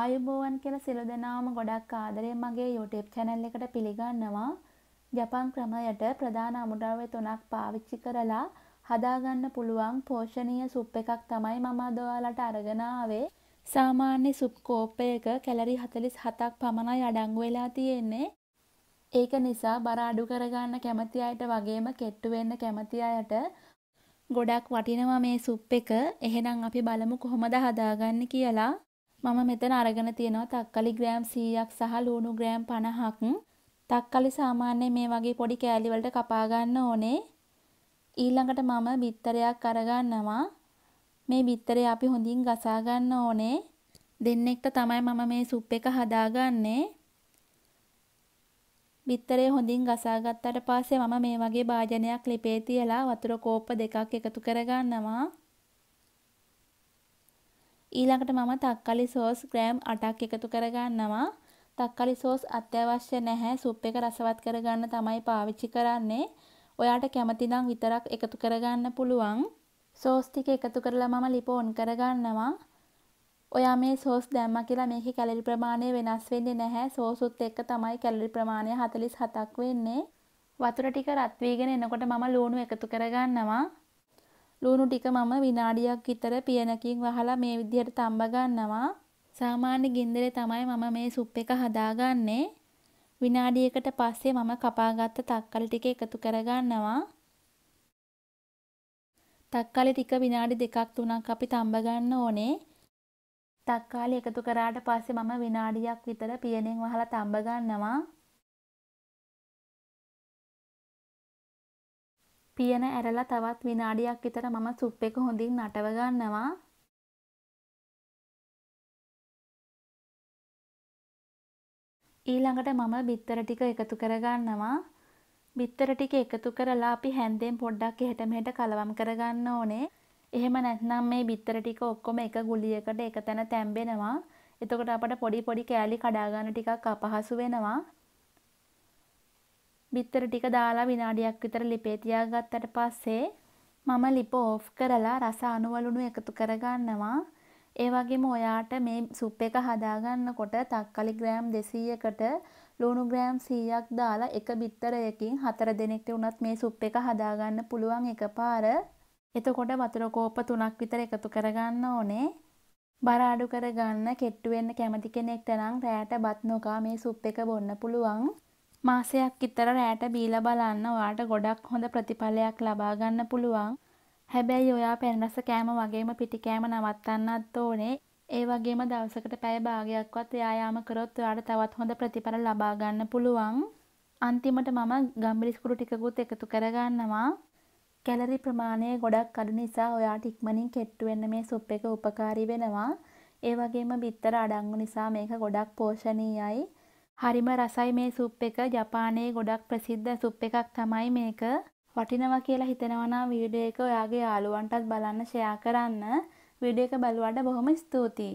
ආයුබෝවන් කියලා සිළු දෙනාම ගොඩක් ආදරේ මගේ YouTube channel එකට පිළිගන්නවා. ජපන් ක්‍රමයට ප්‍රධාන අමුද්‍රව්‍ය තුනක් පාවිච්චි කරලා හදාගන්න පුළුවන් පෝෂණීය සුප් එකක් තමයි මම අද ඔයාලට අරගෙන ආවේ. සාමාන්‍ය සුප් කෝපයක කැලරි 47ක් පමණයි අඩංගු වෙලා තියෙන්නේ. ඒක නිසා බර අඩු කරගන්න කැමති අයට වගේම කෙට්ටු වෙන්න කැමති අයට ගොඩක් වටිනවා මේ සුප් එක. එහෙනම් අපි බලමු කොහොමද හදාගන්නේ කියලා. මම මෙතන අරගෙන තියෙනවා තක්කලි ග්‍රෑම් 100ක් සහ ලුණු ග්‍රෑම් 50ක්. තක්කලි සාමාන්‍ය මේ වගේ පොඩි කෑලි වලට කපා ගන්න ඕනේ. ඊළඟට මම බිත්තරයක් අරගන්නවා. මේ බිත්තරේ අපි හොඳින් ගසා ගන්න ඕනේ. දෙන්නෙක්ට තමයි මම මේ සුප් එක හදාගන්නේ. බිත්තරේ හොඳින් ගසාගත්තට පස්සේ මම මේ වගේ භාජනයක් ලිපේ තියලා වතුර කෝප්ප දෙකක් එකතු කරගන්නවා. ඊළඟට මම තක්කලි සෝස් ග්‍රෑම් 8ක් එකතු කරගන්නවා. තක්කලි සෝස් අත්‍යවශ්‍ය නැහැ. සුප් එක රසවත් කරගන්න තමයි පාවිච්චි කරන්නේ. ඔයාට කැමති නම් විතරක් එකතු කරගන්න පුළුවන්. සෝස් ටික එකතු කරලා මම ලිප ඔන් කරගන්නවා. ඔයා මේ සෝස් දැම්මා කියලා මේකේ කැලරි ප්‍රමාණය වෙනස් වෙන්නේ නැහැ. සෝසුත් එක්ක තමයි කැලරි ප්‍රමාණය 47ක් වෙන්නේ. වතුර ටික රත් වීගෙන එනකොට මම ලුණු එකතු කරගන්නවා. ලුණු ටික මම විනාඩියක් විතර පියනකින් වහලා මේ විදිහට තඹ ගන්නවා. සාමාන්‍ය ගින්දරේ තමයි මම මේ සුප් එක හදාගන්නේ. විනාඩියකට පස්සේ මම කපාගත්ත තක්කලි ටික එකතු කරගන්නවා. තක්කාලි ටික විනාඩි දෙකක් තුනක් අපි තඹ ගන්න ඕනේ. තක්කාලි එකතු කරාට පස්සේ මම විනාඩියක් විතර පියනෙන් වහලා තඹ ගන්නවා. පියන ඇරලා තවත් විනාඩියක් විතර මම සුප් එක හොඳින් නටව ගන්නවා. ඊළඟට මම බිත්තර ටික එකතු කර ගන්නවා. බිත්තර ටික එකතු කරලා අපි හැන්දෙන් පොඩ්ඩක් එහෙට මෙහෙට කලවම් කර ගන්න ඕනේ. එහෙම නැත්නම් මේ බිත්තර ටික ඔක්කොම එක ගුලියකට එක තැන තැම්බෙනවා. එතකොට අපට පොඩි පොඩි කෑලි කඩා ගන්න ටිකක් අපහසු වෙනවා. බිත්තර ටික දාලා විනාඩියක් විතර ලිපේ තියාගත්තට පස්සේ මම ලිප ඕෆ් කරලා රස අණුවලුණු එකතු කරගන්නවා. ඒ වගේම ඔයාට මේ සුප් එක හදාගන්නකොට තක්කලි ග්‍රෑම් 200කට ලුණු ග්‍රෑම් 100ක් දාලා එක බිත්තරයකින් හතර දෙනෙක්ට උනත් මේ සුප් එක හදාගන්න පුළුවන් එකපාර. එතකොට වතුර කෝප 3ක් විතර එකතු කරගන්න ඕනේ. බර අඩු කරගන්න කෙට්ටු වෙන්න කැමති කෙනෙක්ට නම් රැයට බත් නොකා මේ සුප් එක බොන්න පුළුවන්. මාසයක් විතර රැට බීලා බලන්න ඔයාට ගොඩක් හොඳ ප්‍රතිඵලයක් ලබා ගන්න පුළුවන්. හැබැයි ඔයා පැනරස කෑම වගේම පිටි කෑම නවත්තන්නත් ඕනේ. ඒ වගේම දවසකට පැය භාගයක්වත් ව්‍යායාම කරොත් ඔයාට තවත් හොඳ ප්‍රතිඵල ලබා ගන්න පුළුවන්. අන්තිමට මම ගම්බිරිස්කුඩු ටිකකුත් එකතු කරගන්නවා. කැලරි ප්‍රමාණය ගොඩක් අඩු නිසා ඔයාට ඉක්මනින් කෙට්ටු වෙන්න මේ සුප් එක උපකාරී වෙනවා. ඒ වගේම බිත්තර අඩංගු නිසා මේක ගොඩක් පෝෂණීයයි. හරිම රසයි මේ සුප් එක ජපානයේ ගොඩක් ප්‍රසිද්ධ සුප් එකක් තමයි මේක. වටිනවා කියලා හිතනවා නම් වීඩියෝ එක ඔයාගේ යාළුවන්ටත් බලන්න ෂෙයා කරන්න. වීඩියෝ එක බලුවාට බොහොම ස්තුතියි.